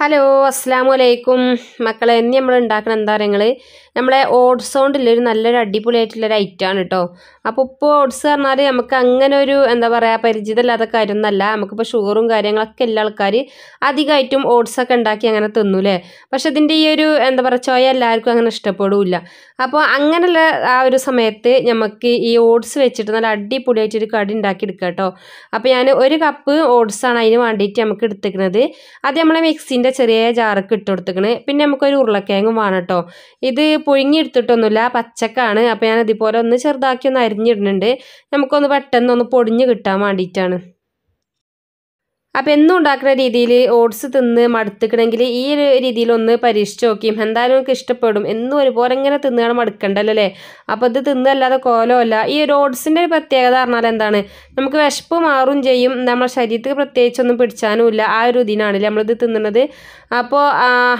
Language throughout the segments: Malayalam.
ഹലോ അസ്സാമു അലൈക്കും മക്കളെ ഇന്ന് നമ്മൾ ഉണ്ടാക്കുന്ന എന്താ പറയുക നമ്മളെ ഓട്സ് കൊണ്ടുള്ള ഒരു നല്ലൊരു അടിപൊളിയായിട്ടുള്ളൊരു ഐറ്റമാണ് കേട്ടോ അപ്പോൾ ഇപ്പോൾ ഓട്സ് പറഞ്ഞാൽ നമുക്ക് അങ്ങനെ ഒരു എന്താ പറയുക പരിചിതമല്ലാത്ത കാര്യമൊന്നുമല്ല നമുക്കിപ്പോൾ ഷുഗറും കാര്യങ്ങളൊക്കെ എല്ലാ ആൾക്കാർ അധികമായിട്ടും ഓട്സൊക്കെ ഉണ്ടാക്കി അങ്ങനെ തിന്നൂലേ പക്ഷെ ഇതിൻ്റെ ഈ ഒരു എന്താ പറയുക ചോയ എല്ലാവർക്കും അങ്ങനെ ഇഷ്ടപ്പെടില്ല അപ്പോൾ അങ്ങനെയുള്ള ആ ഒരു സമയത്ത് നമുക്ക് ഈ ഓട്സ് വെച്ചിട്ട് നല്ല അടിപൊളിയായിട്ടൊരു കടി ഉണ്ടാക്കി എടുക്കാം കേട്ടോ അപ്പോൾ ഞാൻ ഒരു കപ്പ് ഓട്സാണ് അതിന് വേണ്ടിയിട്ട് നമുക്ക് എടുത്തിരിക്കുന്നത് അത് നമ്മളെ മിക്സിൻ്റെ മിക്സിയുടെ ചെറിയ ജാറൊക്കെ ഇട്ട് കൊടുത്തേക്കണേ പിന്നെ നമുക്കൊരു ഉരുളക്കിഴങ്ങും വേണം കേട്ടോ ഇത് പുഴുങ്ങിയെടുത്തിട്ടൊന്നുമില്ല പച്ചക്കാണ് അപ്പോൾ ഞാൻ ഇതുപോലെ ഒന്ന് ചെറുതാക്കി ഒന്ന് അരിഞ്ഞിടുന്നുണ്ട് നമുക്കൊന്ന് പെട്ടെന്ന് ഒന്ന് പൊടിഞ്ഞ് കിട്ടാൻ വേണ്ടിയിട്ടാണ് അപ്പോൾ എന്നും ഉണ്ടാക്കുന്ന രീതിയിൽ ഓട്സ് തിന്ന് മടുത്തിക്കണമെങ്കിൽ ഈ ഒരു രീതിയിൽ ഒന്ന് പരീക്ഷിച്ച് നോക്കിയും എന്തായാലും നമുക്ക് ഇഷ്ടപ്പെടും എന്നും ഒരുപോലെ ഇങ്ങനെ തിന്നുകയാണ് മടുക്കണ്ടല്ലോ അല്ലേ അപ്പോൾ ഇത് തിന്നല്ലാതെ കോലമല്ല ഈ ഒരു ഓട്സിൻ്റെ ഒരു പ്രത്യേകത പറഞ്ഞാൽ എന്താണ് നമുക്ക് വിശപ്പ് മാറും ചെയ്യും നമ്മുടെ ശരീരത്തിൽ പ്രത്യേകിച്ചൊന്നും പിടിച്ചാനുമില്ല ആ ഒരു ഇതിനാണല്ലേ നമ്മളിത് തിന്നണത് അപ്പോൾ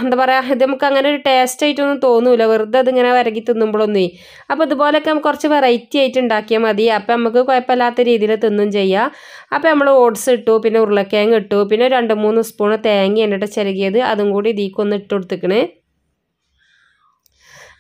എന്താ പറയുക ഇത് നമുക്ക് അങ്ങനെ ഒരു ടേസ്റ്റ് ആയിട്ടൊന്നും തോന്നൂല വെറുതെ അതിങ്ങനെ വരകി തിന്നുമ്പോഴൊന്നും അപ്പോൾ നമുക്ക് കുറച്ച് വെറൈറ്റി ആയിട്ട് ഉണ്ടാക്കിയാൽ മതി അപ്പോൾ നമുക്ക് കുഴപ്പമില്ലാത്ത രീതിയിൽ തിന്നും ചെയ്യുക അപ്പോൾ നമ്മൾ ഓട്സ് ഇട്ടു പിന്നെ ഉരുളക്കിഴങ്ങ് കിട്ടും പിന്നെ രണ്ട് മൂന്ന് സ്പൂൺ തേങ്ങ എന്നിട്ട് ചിരകിയത് അതും കൂടി ഇതിക്കൊന്ന് ഇട്ട് കൊടുത്തിക്കണേ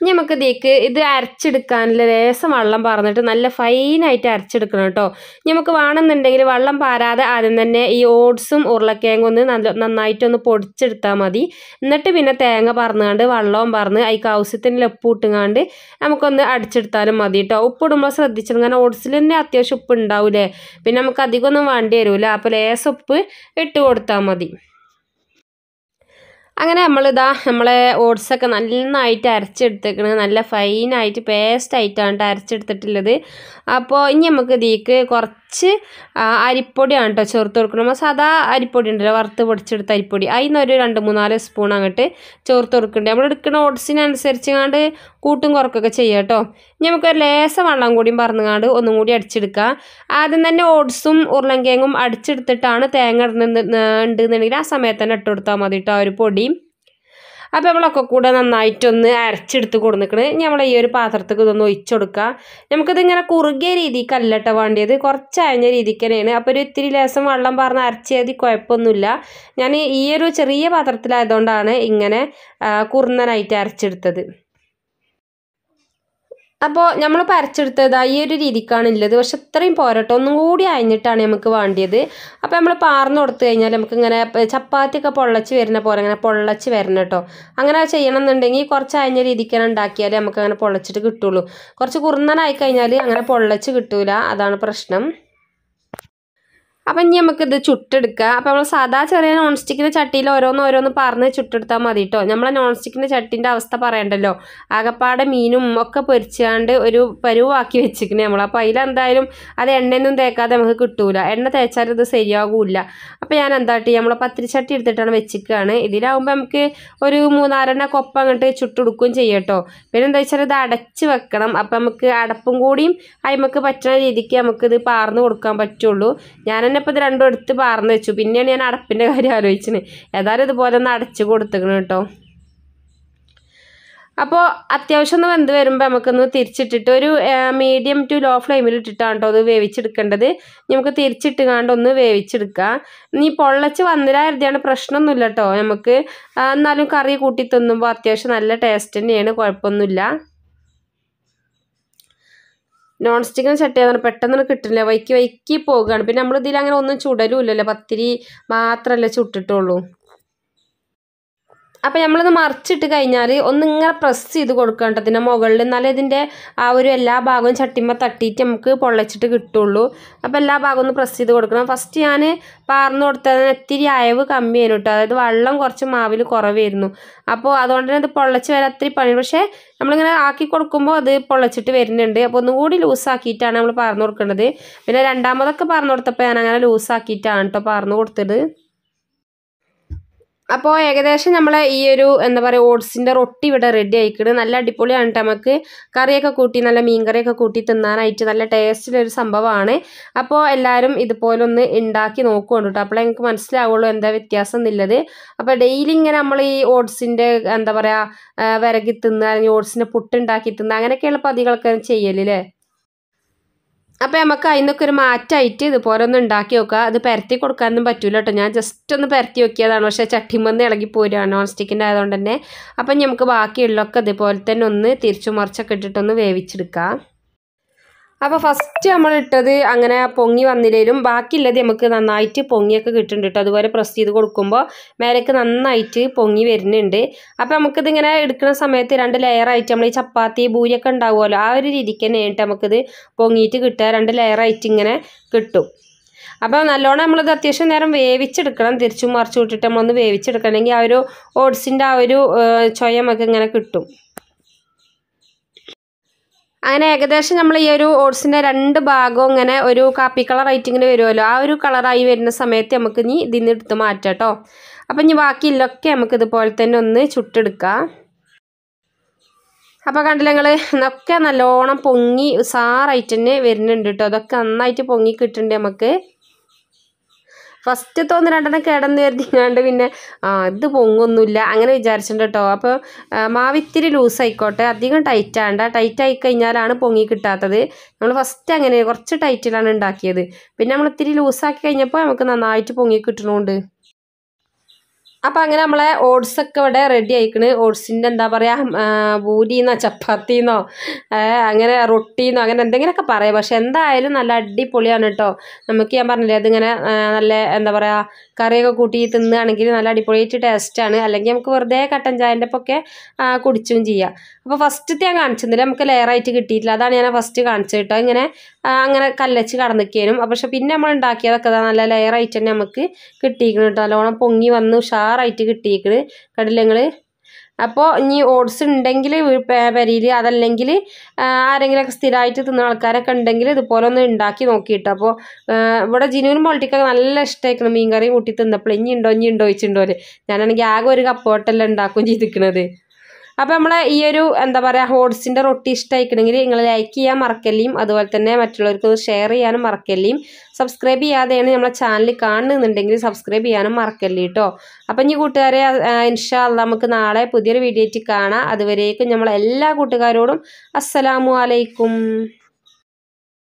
നമുക്ക് ഇതിലേക്ക് ഇത് അരച്ചെടുക്കാനുള്ള ലേശം വെള്ളം പറഞ്ഞിട്ട് നല്ല ഫൈനായിട്ട് അരച്ചെടുക്കണം കേട്ടോ നമുക്ക് വേണമെന്നുണ്ടെങ്കിൽ വെള്ളം പാരാതെ ആദ്യം തന്നെ ഈ ഓട്സും ഉരുളക്കിഴങ്ങും ഒന്ന് നല്ല നന്നായിട്ടൊന്ന് പൊടിച്ചെടുത്താൽ മതി എന്നിട്ട് പിന്നെ തേങ്ങ പറന്നുകൊണ്ട് വെള്ളവും പറന്ന് അതിക്ക് ആവശ്യത്തിന് ഉപ്പിട്ടുങ്ങാണ്ട് നമുക്കൊന്ന് അടിച്ചെടുത്താലും മതി കേട്ടോ ഉപ്പിടുമ്പോൾ ശ്രദ്ധിച്ചിടും കാരണം ഓട്സിൽ തന്നെ അത്യാവശ്യം ഉപ്പ് ഉണ്ടാവില്ലേ പിന്നെ നമുക്ക് അധികമൊന്നും വേണ്ടി വരില്ല അപ്പോൾ ലേശം ഉപ്പ് ഇട്ട് കൊടുത്താൽ മതി അങ്ങനെ നമ്മളിതാ നമ്മളെ ഓട്സൊക്കെ നന്നായിട്ട് അരച്ചെടുത്തേക്കണ് നല്ല ഫൈനായിട്ട് പേസ്റ്റായിട്ടാണ് അരച്ചെടുത്തിട്ടുള്ളത് അപ്പോൾ ഇനി നമുക്ക് ഇതിക്ക് കുറച്ച് അരിപ്പൊടിയാണ് കേട്ടോ ചേർത്ത് കൊടുക്കണം നമ്മൾ സാധാ അരിപ്പൊടി ഉണ്ടല്ലോ വറുത്ത് പൊടിച്ചെടുത്ത അരിപ്പൊടി ഒരു രണ്ട് മൂന്നാല് സ്പൂൺ അങ്ങോട്ട് ചേർത്ത് കൊടുക്കുന്നുണ്ട് നമ്മൾ എടുക്കുന്ന ഓട്സിനനുസരിച്ചങ്ങാണ്ട് കൂട്ടും കുറക്കൊക്കെ ചെയ്യുക കേട്ടോ ഇനി നമുക്ക് ലേശം വെള്ളം കൂടിയും പറന്നുകാണ്ട് ഒന്നും കൂടി അടിച്ചെടുക്കാം ആദ്യം തന്നെ ഓട്സും ഉരുളൻകിഴങ്ങും അടിച്ചെടുത്തിട്ടാണ് തേങ്ങ ഇടുന്നുണ്ടെന്നുണ്ടെങ്കിൽ ആ സമയത്ത് തന്നെ ഇട്ട് കൊടുത്താൽ മതി കേട്ടോ ആ ഒരു പൊടി അപ്പോൾ നമ്മളൊക്കെ കൂടെ നന്നായിട്ടൊന്ന് അരച്ചെടുത്ത് കൊടുക്കണ് നമ്മൾ ഈ ഒരു പാത്രത്തേക്ക് ഇതൊന്ന് ഒഴിച്ചു കൊടുക്കുക നമുക്കിതിങ്ങനെ കുറുകിയ രീതിക്ക് അല്ലട്ട വേണ്ടിയത് കുറച്ച് അയഞ്ഞ രീതിക്ക് തന്നെയാണ് അപ്പോൾ ഒരു ഇത്തിരി ലേശം വെള്ളം പറഞ്ഞ് അരച്ചതി കുഴപ്പമൊന്നുമില്ല ഞാൻ ഈ ഒരു ചെറിയ പാത്രത്തിലായതുകൊണ്ടാണ് ഇങ്ങനെ കുറുന്നനായിട്ട് അരച്ചെടുത്തത് അപ്പോൾ നമ്മൾ പരച്ചെടുത്തത് ഈ ഒരു രീതിക്കാണ് ഉള്ളത് പക്ഷെ അത്രയും പോരട്ടെ ഒന്നും കൂടി അയഞ്ഞിട്ടാണ് നമുക്ക് വേണ്ടിയത് അപ്പോൾ നമ്മൾ പാർന്ന് കൊടുത്തു കഴിഞ്ഞാൽ നമുക്ക് ഇങ്ങനെ ചപ്പാത്തിയൊക്കെ പൊള്ളച്ച് വരുന്ന പോലെ അങ്ങനെ പൊള്ളച്ച് വരണം കേട്ടോ അങ്ങനെ ചെയ്യണം എന്നുണ്ടെങ്കിൽ കുറച്ച് അയഞ്ഞ രീതിക്കാണ് ഉണ്ടാക്കിയാലേ നമുക്ക് അങ്ങനെ പൊള്ളച്ചിട്ട് കിട്ടുള്ളൂ കുറച്ച് കുറുന്നനായി കഴിഞ്ഞാൽ അങ്ങനെ പൊള്ളച്ച് കിട്ടൂല അതാണ് പ്രശ്നം അപ്പം ഇനി നമുക്കിത് ചുട്ടെടുക്കുക അപ്പോൾ നമ്മൾ സാധാ ചെറിയ നോൺ സ്റ്റിക്കിൻ്റെ ചട്ടിയിൽ ഓരോന്ന് ഓരോന്ന് പറഞ്ഞ് ചുട്ടെടുത്താൽ മതി കേട്ടോ നമ്മളെ നോൺ സ്റ്റിക്കിൻ്റെ ചട്ടിൻ്റെ അവസ്ഥ പറയണ്ടല്ലോ ആകപ്പാടെ മീനും ഒക്കെ പൊരിച്ചാണ്ട് ഒരു പരുവാക്കി വെച്ചിരിക്കണേ നമ്മൾ അപ്പോൾ അതിലെന്തായാലും അത് എണ്ണയൊന്നും തേക്കാതെ നമുക്ക് കിട്ടൂല എണ്ണ തേച്ചാൽ ഇത് ശരിയാകില്ല അപ്പോൾ ഞാൻ എന്താ നമ്മളെ നമ്മൾ ചട്ടി എടുത്തിട്ടാണ് വെച്ചിരിക്കുകയാണ് ഇതിലാവുമ്പോൾ നമുക്ക് ഒരു മൂന്നാലെണ്ണ കൊപ്പ അങ്ങോട്ട് ചുട്ടെടുക്കുകയും ചെയ്യട്ടോ പിന്നെ എന്താ വെച്ചാൽ ഇത് അടച്ച് വെക്കണം അപ്പം നമുക്ക് അടപ്പും കൂടിയും അതിമക്ക് പറ്റുന്ന രീതിക്ക് നമുക്കിത് പാർന്ന് കൊടുക്കാൻ പറ്റുള്ളൂ ഞാൻ തന്നെ ഞാനിപ്പോൾ ഇത് രണ്ടും എടുത്ത് പാർന്ന് വെച്ചു പിന്നെയാണ് ഞാൻ അടപ്പിൻ്റെ കാര്യം ആലോചിച്ചത് ഏതായാലും ഇതുപോലെ ഒന്ന് അടച്ച് കൊടുത്തിക്കണം കേട്ടോ അപ്പോൾ അത്യാവശ്യം ഒന്ന് വെന്ത് വരുമ്പോൾ നമുക്കൊന്ന് തിരിച്ചിട്ടിട്ട് ഒരു മീഡിയം ടു ലോ ഫ്ലെയിമിൽ ഇട്ടിട്ടാണ് കേട്ടോ അത് വേവിച്ചെടുക്കേണ്ടത് നമുക്ക് തിരിച്ചിട്ട് കാണ്ട് ഒന്ന് വേവിച്ചെടുക്കാം നീ പൊള്ളച്ച് വന്നില്ലായിരുന്നാണ് പ്രശ്നമൊന്നുമില്ല കേട്ടോ നമുക്ക് എന്നാലും കറി കൂട്ടി തിന്നുമ്പോൾ അത്യാവശ്യം നല്ല ടേസ്റ്റ് തന്നെയാണ് കുഴപ്പമൊന്നുമില്ല നോൺ സ്റ്റിക്കിന് ചട്ടി ആണ് പെട്ടെന്ന് കിട്ടില്ല വൈക്കി വൈക്കി പോകുകയാണ് പിന്നെ നമ്മൾ ഇതിൽ അങ്ങനെ ഒന്നും ചുടലുമില്ലല്ലോ പത്തിരി മാത്രമല്ലേ ചുട്ടിട്ടുള്ളൂ അപ്പോൾ നമ്മളൊന്ന് മറിച്ചിട്ട് കഴിഞ്ഞാൽ ഒന്ന് ഇങ്ങനെ പ്രസ് ചെയ്ത് കൊടുക്കേണ്ട മുകളിൽ എന്നാലും ഇതിൻ്റെ ആ ഒരു എല്ലാ ഭാഗവും ചട്ടിമ്മ തട്ടിയിട്ട് നമുക്ക് പൊള്ളച്ചിട്ട് കിട്ടുള്ളൂ അപ്പോൾ എല്ലാ ഭാഗവും ഒന്ന് പ്രസ് ചെയ്ത് കൊടുക്കണം ഫസ്റ്റ് ഞാൻ പാർന്ന് കൊടുത്തതിന് ഒത്തിരി അയവ് കമ്മിയായിരുന്നു കേട്ടോ അതായത് വെള്ളം കുറച്ച് മാവിൽ കുറവായിരുന്നു അപ്പോൾ അതുകൊണ്ട് തന്നെ ഇത് പൊള്ളച്ച് വരാൻ ഒത്തിരി പണി പക്ഷേ നമ്മളിങ്ങനെ ആക്കി കൊടുക്കുമ്പോൾ അത് പൊള്ളച്ചിട്ട് വരുന്നുണ്ട് അപ്പോൾ ഒന്നും കൂടി ലൂസാക്കിയിട്ടാണ് നമ്മൾ പാർന്ന് കൊടുക്കേണ്ടത് പിന്നെ രണ്ടാമതൊക്കെ പാർന്ന് കൊടുത്തപ്പോൾ ഞാനങ്ങനെ അങ്ങനെ ലൂസാക്കിയിട്ടാണ് കേട്ടോ പാർന്ന് കൊടുത്തത് അപ്പോൾ ഏകദേശം നമ്മൾ ഈ ഒരു എന്താ പറയുക ഓട്സിൻ്റെ റൊട്ടി ഇവിടെ റെഡി ആയിക്കിട് നല്ല അടിപൊളിയാണ് നമുക്ക് കറിയൊക്കെ കൂട്ടി നല്ല മീൻ കറിയൊക്കെ കൂട്ടി തിന്നാനായിട്ട് നല്ല ടേസ്റ്റിലൊരു സംഭവമാണ് അപ്പോൾ എല്ലാവരും ഇതുപോലെ ഒന്ന് ഉണ്ടാക്കി നോക്കുകൊണ്ട് കേട്ടോ അപ്പോൾ നിങ്ങൾക്ക് മനസ്സിലാവുള്ളൂ എന്താ വ്യത്യാസം എന്നുള്ളത് അപ്പോൾ ഡെയിലി ഇങ്ങനെ നമ്മൾ ഈ ഓട്സിൻ്റെ എന്താ പറയുക വിരകി തിന്നുക അല്ലെങ്കിൽ ഓട്സിൻ്റെ പുട്ടുണ്ടാക്കി തിന്നുക അങ്ങനെയൊക്കെയുള്ള പതികളൊക്കെ ചെയ്യലില്ലേ അപ്പോൾ നമുക്ക് അതിനൊക്കെ ഒരു മാറ്റമായിട്ട് ഇതുപോലെ ഒന്ന് ഉണ്ടാക്കി നോക്കുക അത് പരത്തി കൊടുക്കാനൊന്നും പറ്റില്ല കേട്ടോ ഞാൻ ജസ്റ്റ് ഒന്ന് പരത്തി നോക്കിയതാണ് പക്ഷേ ചട്ടിമന്ന് ഇളകി പോരുകയാണ് നോൺ സ്റ്റിക്കിൻ്റെ ആയതുകൊണ്ട് തന്നെ അപ്പം നമുക്ക് ബാക്കിയുള്ളതൊക്കെ ഇതുപോലെ തന്നെ ഒന്ന് തിരിച്ചു മറിച്ചൊക്കെ ഇട്ടിട്ടൊന്ന് വേവിച്ചെടുക്കാം അപ്പോൾ ഫസ്റ്റ് നമ്മൾ ഇട്ടത് അങ്ങനെ പൊങ്ങി വന്നില്ലേലും ബാക്കിയുള്ളത് നമുക്ക് നന്നായിട്ട് പൊങ്ങിയൊക്കെ കിട്ടുന്നുണ്ട് അതുപോലെ പ്രസ് ചെയ്ത് കൊടുക്കുമ്പോൾ മേലേക്ക് നന്നായിട്ട് പൊങ്ങി വരുന്നുണ്ട് അപ്പോൾ ഇങ്ങനെ എടുക്കുന്ന സമയത്ത് രണ്ട് ലെയറായിട്ട് നമ്മൾ ഈ ചപ്പാത്തി ബൂരിയൊക്കെ ഉണ്ടാവുമല്ലോ ആ ഒരു രീതിക്ക് തന്നെയാണ് നമുക്കിത് പൊങ്ങിയിട്ട് കിട്ടുക രണ്ട് ലെയറായിട്ട് ഇങ്ങനെ കിട്ടും അപ്പോൾ നല്ലോണം നമ്മളത് അത്യാവശ്യം നേരം വേവിച്ചെടുക്കണം തിരിച്ചും മറിച്ചു വിട്ടിട്ട് നമ്മളൊന്ന് വേവിച്ചെടുക്കണമെങ്കിൽ ആ ഒരു ഓട്സിൻ്റെ ആ ഒരു ചൊയമൊക്കെ ഇങ്ങനെ കിട്ടും അങ്ങനെ ഏകദേശം നമ്മൾ ഈ ഒരു ഓട്സിൻ്റെ രണ്ട് ഭാഗവും ഇങ്ങനെ ഒരു കാപ്പി കളർ ആയിട്ട് വരുമല്ലോ ആ ഒരു കളറായി വരുന്ന സമയത്ത് നമുക്ക് ഇനി ഇതിന്ന് എടുത്ത് മാറ്റാം കേട്ടോ അപ്പം ഇനി ബാക്കിയില്ലൊക്കെ നമുക്ക് ഇതുപോലെ തന്നെ ഒന്ന് ചുട്ടെടുക്കാം അപ്പോൾ കണ്ടില്ല നിങ്ങൾ ഇതൊക്കെ നല്ലോണം പൊങ്ങി ഉസാറായിട്ട് തന്നെ വരുന്നുണ്ട് കേട്ടോ അതൊക്കെ നന്നായിട്ട് പൊങ്ങി കിട്ടുന്നുണ്ട് നമുക്ക് ഫസ്റ്റ് തോന്ന് രണ്ടെണ്ണം കിടന്ന് കരുതിങ്ങാണ്ട് പിന്നെ ആ ഇത് പൊങ്ങൊന്നുമില്ല അങ്ങനെ വിചാരിച്ചിട്ടുണ്ട് കേട്ടോ അപ്പോൾ മാവിത്തിരി ലൂസ് ആയിക്കോട്ടെ അധികം ടൈറ്റ് ആണ്ട ടൈറ്റ് ആയി കഴിഞ്ഞാലാണ് പൊങ്ങി കിട്ടാത്തത് നമ്മൾ ഫസ്റ്റ് അങ്ങനെ കുറച്ച് ടൈറ്റിലാണ് ഉണ്ടാക്കിയത് പിന്നെ നമ്മൾ ഇത്തിരി ലൂസാക്കി കഴിഞ്ഞപ്പോൾ നമുക്ക് നന്നായിട്ട് പൊങ്ങി കിട്ടണമുണ്ട് അപ്പോൾ അങ്ങനെ നമ്മളെ ഓട്സൊക്കെ ഇവിടെ റെഡി ആയിക്കണ് ഓട്സിൻ്റെ എന്താ പറയുക ഭൂരിന്നോ ചപ്പാത്തിന്നോ അങ്ങനെ റൊട്ടിന്നോ അങ്ങനെ എന്തെങ്കിലുമൊക്കെ പറയാം പക്ഷെ എന്തായാലും നല്ല അടിപൊളിയാണ് കേട്ടോ നമുക്ക് ഞാൻ പറഞ്ഞില്ലേ അതിങ്ങനെ നല്ല എന്താ പറയുക കറിയൊക്കെ കൂട്ടി തിന്നുകയാണെങ്കിൽ നല്ല അടിപൊളിയായിട്ട് ടേസ്റ്റാണ് അല്ലെങ്കിൽ നമുക്ക് വെറുതെ കട്ടൻ ചായൻ്റെ ഒക്കെ കുടിച്ചും ചെയ്യാം അപ്പോൾ ഫസ്റ്റത്തെ ഞാൻ കാണിച്ചിരുന്നില്ല നമുക്ക് ലെയറായിട്ട് കിട്ടിയിട്ടില്ല അതാണ് ഞാൻ ഫസ്റ്റ് കാണിച്ചത് കേട്ടോ ഇങ്ങനെ അങ്ങനെ കല്ലച്ച് കടന്നിക്കാനും പക്ഷെ പിന്നെ നമ്മൾ ഉണ്ടാക്കിയതൊക്കെ നല്ല ലെയറായിട്ട് തന്നെ നമുക്ക് കിട്ടിയിരിക്കുന്നു കേട്ടോ നല്ലോണം പൊങ്ങി വന്ന് ഉഷാർ ഉഷാറായിട്ട് കിട്ടിയിക്കണ് കടലങ്ങൾ അപ്പോൾ ഇനി ഓട്സ് ഉണ്ടെങ്കിൽ പെരയിൽ അതല്ലെങ്കിൽ ആരെങ്കിലുമൊക്കെ സ്ഥിരമായിട്ട് തിന്ന ആൾക്കാരൊക്കെ ഉണ്ടെങ്കിൽ ഇതുപോലെ ഒന്ന് ഉണ്ടാക്കി നോക്കിയിട്ട് അപ്പോൾ ഇവിടെ ജിനുവിനും പൊളിറ്റിക്കൊക്കെ നല്ല ഇഷ്ടമായിരിക്കണം മീൻകറി കൂട്ടി തിന്നപ്പോൾ ഇനി ഉണ്ടോ ഇനി ഉണ്ടോ വെച്ചിട്ടുണ്ടോ ഞാനാണെങ്കിൽ ആകെ ഒരു കപ്പോട്ടെല്ലാം ഉണ്ടാക്കുകയും ചെയ്തിരിക്കണത് അപ്പോൾ നമ്മളെ ഈ ഒരു എന്താ പറയുക ഹോട്ട്സിൻ്റെ റൊട്ടി ഇഷ്ടമായിക്കണമെങ്കിൽ നിങ്ങൾ ലൈക്ക് ചെയ്യാൻ മറക്കല്ലേയും അതുപോലെ തന്നെ മറ്റുള്ളവർക്ക് ഷെയർ ചെയ്യാനും മറക്കല്ലേയും സബ്സ്ക്രൈബ് ചെയ്യാതെയാണ് നമ്മളെ ചാനൽ കാണുന്നുണ്ടെങ്കിൽ സബ്സ്ക്രൈബ് ചെയ്യാനും മറക്കല്ലേ കേട്ടോ അപ്പം ഇനി കൂട്ടുകാരെ ഇൻഷാ അല്ല നമുക്ക് നാളെ പുതിയൊരു വീഡിയോയ്ക്ക് കാണാം അതുവരേക്കും നമ്മളെ എല്ലാ കൂട്ടുകാരോടും അസ്സലാമു അലൈക്കും